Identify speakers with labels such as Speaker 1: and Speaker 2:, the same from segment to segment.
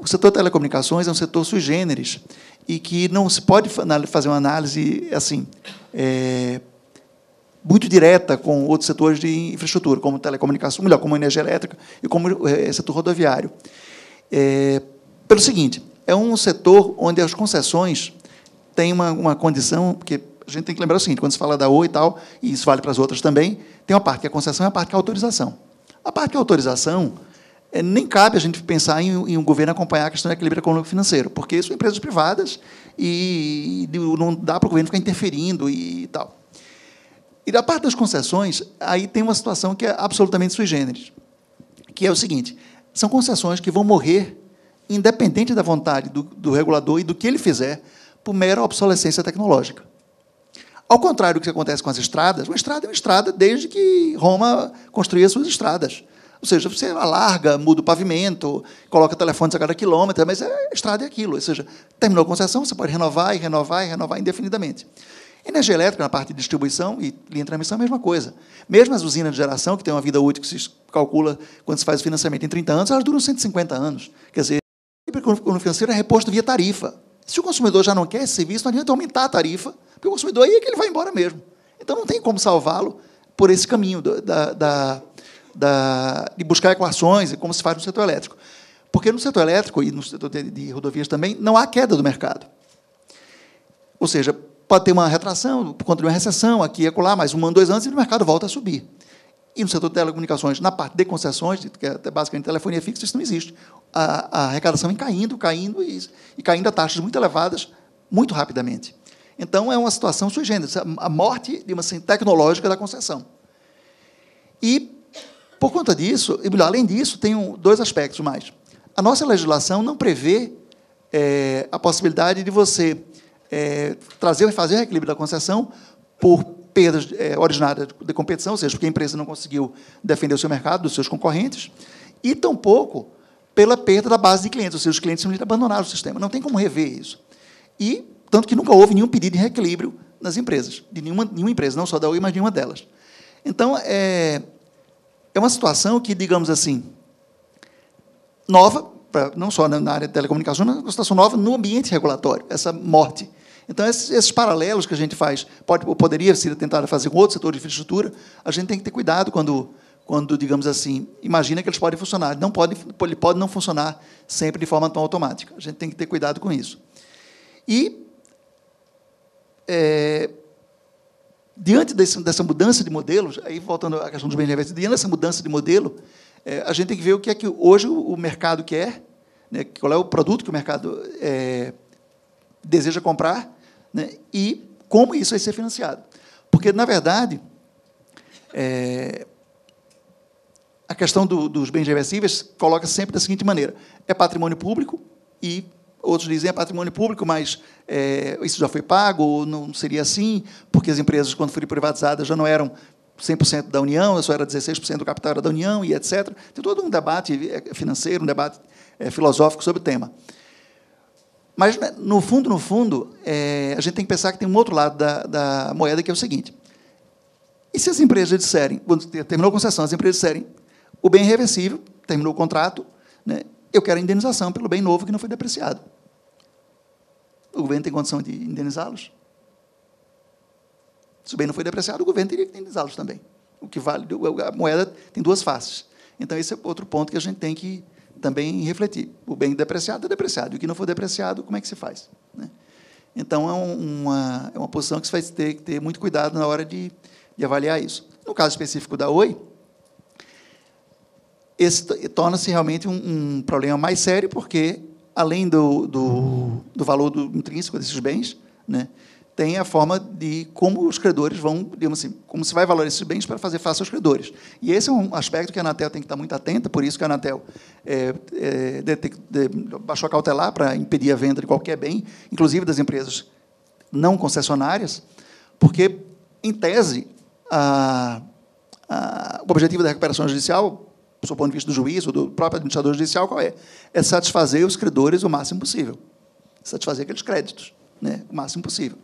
Speaker 1: O setor de telecomunicações é um setor sui generis e que não se pode fazer uma análise assim é, muito direta com outros setores de infraestrutura, como telecomunicação, melhor, como energia elétrica e como é, setor rodoviário. É, pelo seguinte, é um setor onde as concessões têm uma, uma condição, porque a gente tem que lembrar o seguinte, quando se fala da Oi e tal, e isso vale para as outras também, tem uma parte que é concessão e a parte que é autorização. A parte que é autorização, é, nem cabe a gente pensar em, em, um governo acompanhar a questão do equilíbrio econômico financeiro, porque são empresas privadas e, e não dá para o governo ficar interferindo e, e tal. E da parte das concessões, aí tem uma situação que é absolutamente sui generis, que é o seguinte: são concessões que vão morrer independente da vontade do, do regulador e do que ele fizer, por mera obsolescência tecnológica. Ao contrário do que acontece com as estradas, uma estrada é uma estrada desde que Roma construía suas estradas. Ou seja, você alarga, muda o pavimento, coloca telefones a cada quilômetro, mas a é estrada é aquilo. Ou seja, terminou a concessão, você pode renovar e renovar e renovar indefinidamente. Energia elétrica, na parte de distribuição e linha de transmissão, é a mesma coisa. Mesmo as usinas de geração, que têm uma vida útil que se calcula quando se faz o financiamento em 30 anos, elas duram 150 anos. Quer dizer, o financeiro é reposto via tarifa. Se o consumidor já não quer esse serviço, não adianta aumentar a tarifa, porque o consumidor aí é que ele vai embora mesmo. Então não tem como salvá-lo por esse caminho da, da da, de buscar equações, como se faz no setor elétrico. Porque no setor elétrico e no setor de, de rodovias também, não há queda do mercado. Ou seja, pode ter uma retração por conta de uma recessão aqui e acolá, mas um ano, dois anos, e o mercado volta a subir. E no setor de telecomunicações, na parte de concessões, que é basicamente telefonia fixa, isso não existe. A, a arrecadação vem caindo, caindo e, e, caindo a taxas muito elevadas, muito rapidamente. Então, é uma situação sui generis, a morte, digamos assim, tecnológica da concessão. E por conta disso, e além disso, tem dois aspectos mais. A nossa legislação não prevê é, a possibilidade de você é, trazer e fazer o reequilíbrio da concessão por perdas é, originadas de competição, ou seja, porque a empresa não conseguiu defender o seu mercado dos seus concorrentes, e tampouco pela perda da base de clientes, ou seja, os clientes simplesmente abandonaram o sistema. Não tem como rever isso. E, tanto que nunca houve nenhum pedido de reequilíbrio nas empresas, de nenhuma, nenhuma empresa, não só da UI, mas de nenhuma delas. Então, é, é uma situação que, digamos assim, nova, pra, não só na área de telecomunicações, mas é uma situação nova no ambiente regulatório, essa morte. Então, esses, esses paralelos que a gente faz, pode, poderia ser tentado fazer com outro setor de infraestrutura, a gente tem que ter cuidado quando, quando digamos assim, imagina que eles podem funcionar. Não pode, ele pode não funcionar sempre de forma tão automática. A gente tem que ter cuidado com isso. E é, diante desse, dessa mudança de modelo, aí voltando à questão dos bens reversos, diante dessa mudança de modelo, é, a gente tem que ver o que é que hoje o mercado quer, né, qual é o produto que o mercado é, deseja comprar né, e como isso vai ser financiado. Porque, na verdade, é, a questão do, dos bens reversíveis coloca sempre da seguinte maneira: é patrimônio público e Outros dizem é patrimônio público, mas é, isso já foi pago, ou não seria assim, porque as empresas, quando foram privatizadas, já não eram 100% da União, só era 16% do capital era da União, e etc. Tem todo um debate é, financeiro, um debate é, filosófico sobre o tema. Mas, né, no fundo, no fundo, é, a gente tem que pensar que tem um outro lado da, da moeda, que é o seguinte. E se as empresas disserem, quando terminou a concessão, as empresas disserem, o bem é reversível, terminou o contrato, né, eu quero a indenização pelo bem novo que não foi depreciado. O governo tem condição de indenizá-los? Se o bem não foi depreciado, o governo teria que indenizá-los também. O que vale, a moeda tem duas faces. Então, esse é outro ponto que a gente tem que também refletir. O bem depreciado é depreciado, e o que não for depreciado, como é que se faz? Né? Então, é uma, é uma posição que se vai ter que ter muito cuidado na hora de, de avaliar isso. No caso específico da Oi, esse torna-se realmente um, um, problema mais sério, porque, além do, do, do valor do intrínseco desses bens, né, tem a forma de como os credores vão, digamos assim, como se vai valorizar esses bens para fazer face aos credores. E esse é um aspecto que a Anatel tem que estar muito atenta, por isso que a Anatel é, é, de, de, de, baixou a cautelar para impedir a venda de qualquer bem, inclusive das empresas não concessionárias, porque, em tese, a, a, o objetivo da recuperação judicial do ponto de vista do juiz ou do próprio administrador judicial, qual é? É satisfazer os credores o máximo possível. Satisfazer aqueles créditos, né? o máximo possível.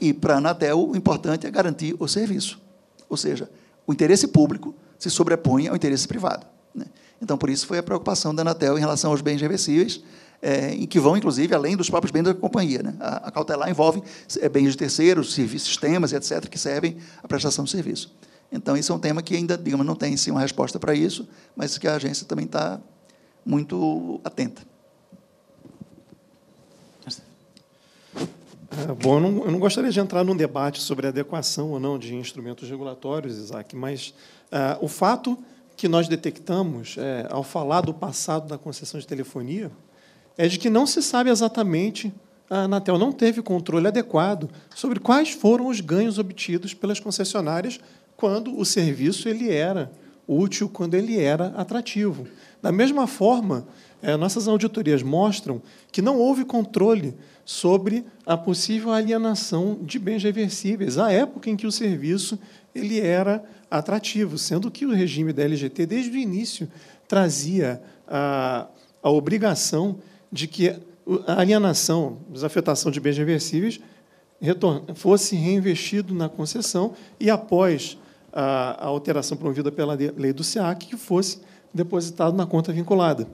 Speaker 1: E, para a Anatel, o importante é garantir o serviço. Ou seja, o interesse público se sobrepõe ao interesse privado. Né? Então, por isso, foi a preocupação da Anatel em relação aos bens reversíveis, é, em que vão, inclusive, além dos próprios bens da companhia. Né? A, a cautelar envolve é, bens de terceiros, sistemas, etc., que servem à prestação de serviço. Então, isso é um tema que ainda, digamos, não tem sim uma resposta para isso, mas que a agência também está muito atenta.
Speaker 2: É, bom, eu não, eu não, gostaria de entrar num debate sobre adequação ou não de instrumentos regulatórios, Isaac, mas é, o fato que nós detectamos é, ao falar do passado da concessão de telefonia é de que não se sabe exatamente a Anatel não teve controle adequado sobre quais foram os ganhos obtidos pelas concessionárias quando o serviço ele era útil, quando ele era atrativo. Da mesma forma, eh, nossas auditorias mostram que não houve controle sobre a possível alienação de bens reversíveis à época em que o serviço ele era atrativo, sendo que o regime da LGT desde o início trazia a, a obrigação de que a alienação, desafetação de bens reversíveis fosse reinvestido na concessão e após a, a alteração promovida pela lei do SEAC que fosse depositado na conta vinculada.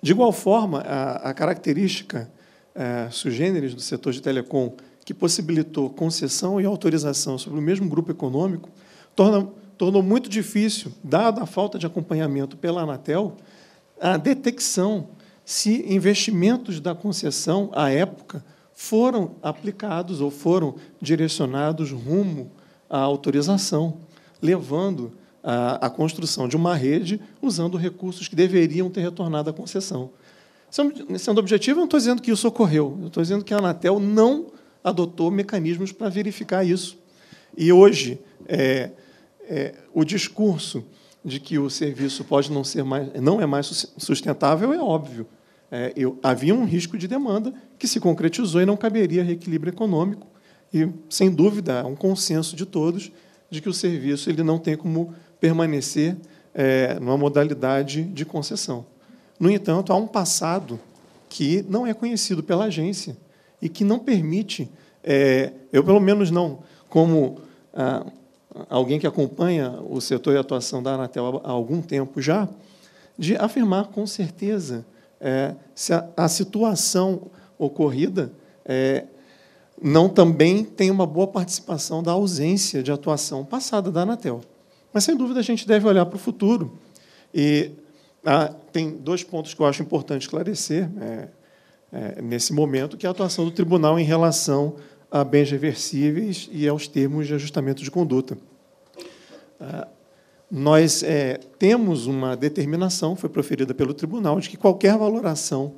Speaker 2: De igual forma, a, a característica é, sugêneres do setor de telecom que possibilitou concessão e autorização sobre o mesmo grupo econômico torna, tornou muito difícil, dada a falta de acompanhamento pela Anatel, a detecção se investimentos da concessão à época foram aplicados ou foram direcionados rumo a autorização, levando à construção de uma rede usando recursos que deveriam ter retornado à concessão. Sendo objetivo, eu não estou dizendo que isso ocorreu, eu estou dizendo que a Anatel não adotou mecanismos para verificar isso. E hoje, é, é, o discurso de que o serviço pode não ser mais, não é mais sustentável é óbvio. É, eu, havia um risco de demanda que se concretizou e não caberia reequilíbrio econômico e, sem dúvida, há um consenso de todos de que o serviço ele não tem como permanecer é, numa modalidade de concessão. No entanto, há um passado que não é conhecido pela agência e que não permite, é, eu pelo menos não, como ah, alguém que acompanha o setor e atuação da Anatel há algum tempo já, de afirmar com certeza é, se a, a situação ocorrida é, não também tem uma boa participação da ausência de atuação passada da Anatel. Mas, sem dúvida, a gente deve olhar para o futuro. E ah, tem dois pontos que eu acho importante esclarecer é, é, nesse momento, que é a atuação do tribunal em relação a bens reversíveis e aos termos de ajustamento de conduta. Ah, nós é, temos uma determinação, foi proferida pelo tribunal, de que qualquer valoração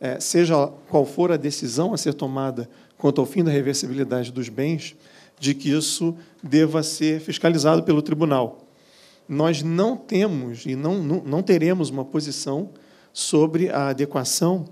Speaker 2: é, seja qual for a decisão a ser tomada quanto ao fim da reversibilidade dos bens, de que isso deva ser fiscalizado pelo tribunal. Nós não temos e não, não, não teremos uma posição sobre a adequação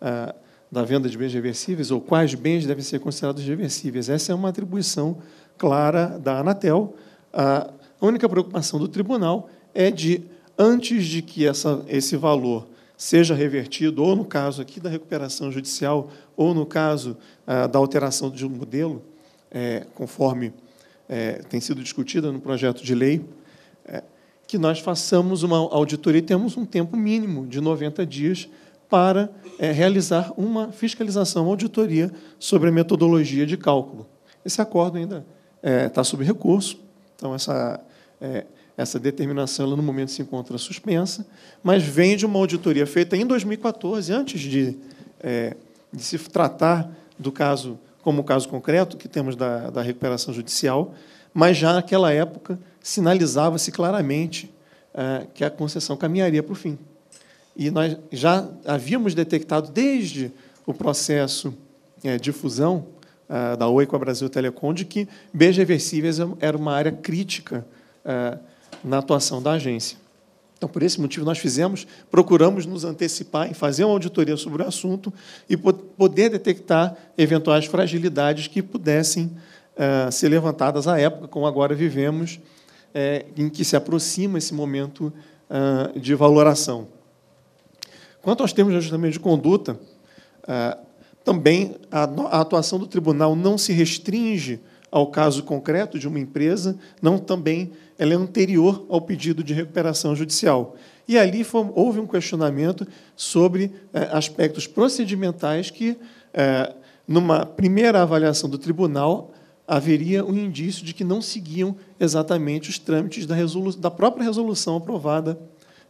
Speaker 2: ah, da venda de bens reversíveis ou quais bens devem ser considerados reversíveis. Essa é uma atribuição clara da Anatel. Ah, a única preocupação do tribunal é de, antes de que essa, esse valor seja revertido, ou no caso aqui da recuperação judicial, ou no caso ah, da alteração de um modelo, é, conforme é, tem sido discutida no projeto de lei, é, que nós façamos uma auditoria e temos um tempo mínimo de 90 dias para é, realizar uma fiscalização, uma auditoria sobre a metodologia de cálculo. Esse acordo ainda está é, sob recurso, então essa é, essa determinação, ela, no momento, se encontra suspensa, mas vem de uma auditoria feita em 2014, antes de, é, de se tratar do caso como o caso concreto que temos da, da recuperação judicial, mas já naquela época sinalizava-se claramente é, que a concessão caminharia para o fim. E nós já havíamos detectado desde o processo é, de fusão é, da Oi com a Brasil Telecom de que bens reversíveis era uma área crítica é, na atuação da agência. Então, por esse motivo, nós fizemos, procuramos nos antecipar em fazer uma auditoria sobre o assunto e poder detectar eventuais fragilidades que pudessem eh, ser levantadas à época, como agora vivemos, eh, em que se aproxima esse momento eh, de valoração. Quanto aos termos de ajustamento de conduta, também a atuação do tribunal não se restringe ao caso concreto de uma empresa, não também ela é anterior ao pedido de recuperação judicial. E ali foi, houve um questionamento sobre eh, aspectos procedimentais que, eh, numa primeira avaliação do tribunal, haveria um indício de que não seguiam exatamente os trâmites da, da própria resolução aprovada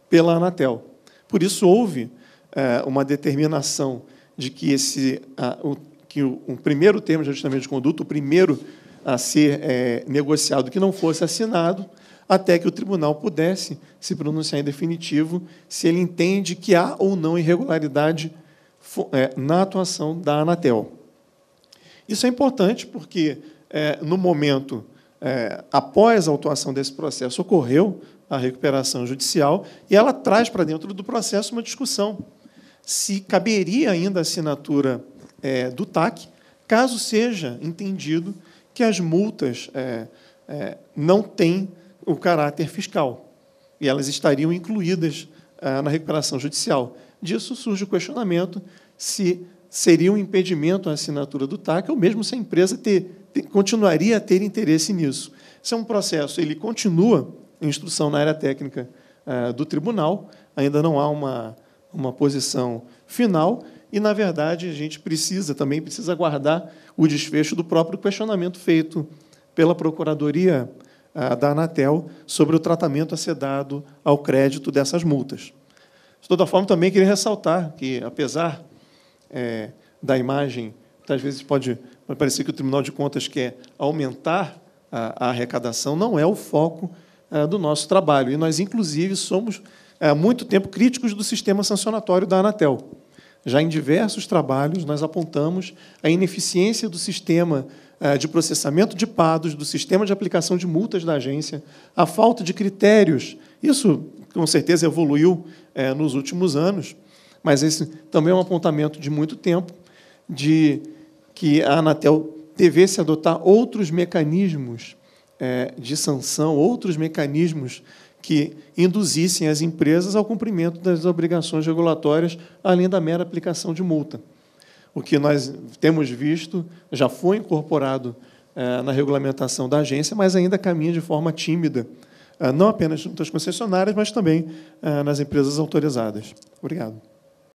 Speaker 2: pela Anatel. Por isso, houve eh, uma determinação de que, esse, o, que o, o primeiro termo de ajustamento de conduta, o primeiro a ser é, negociado que não fosse assinado, até que o tribunal pudesse se pronunciar em definitivo se ele entende que há ou não irregularidade é, na atuação da Anatel. Isso é importante porque, é, no momento é, após a atuação desse processo, ocorreu a recuperação judicial e ela traz para dentro do processo uma discussão se caberia ainda a assinatura é, do TAC, caso seja entendido que as multas é, é, não têm o caráter fiscal e elas estariam incluídas é, na recuperação judicial. Disso surge o questionamento se seria um impedimento à assinatura do TAC ou mesmo se a empresa ter, ter, continuaria a ter interesse nisso. Isso é um processo, ele continua em instrução na área técnica é, do tribunal, ainda não há uma, uma posição final, e, na verdade, a gente precisa também precisa aguardar o desfecho do próprio questionamento feito pela Procuradoria ah, da Anatel sobre o tratamento a ser dado ao crédito dessas multas. De toda forma, também queria ressaltar que, apesar é, da imagem, às vezes pode parecer que o Tribunal de Contas quer aumentar a, a arrecadação, não é o foco eh, do nosso trabalho. E nós, inclusive, somos eh, há muito tempo críticos do sistema sancionatório da Anatel. Já em diversos trabalhos, nós apontamos a ineficiência do sistema eh, de processamento de PADOS, do sistema de aplicação de multas da agência, a falta de critérios. Isso, com certeza, evoluiu eh, nos últimos anos, mas esse também é um apontamento de muito tempo de que a Anatel devesse adotar outros mecanismos eh, de sanção, outros mecanismos que induzissem as empresas ao cumprimento das obrigações regulatórias, além da mera aplicação de multa. O que nós temos visto já foi incorporado eh, na regulamentação da agência, mas ainda caminha de forma tímida, eh, não apenas junto às concessionárias, mas também eh, nas empresas autorizadas. Obrigado.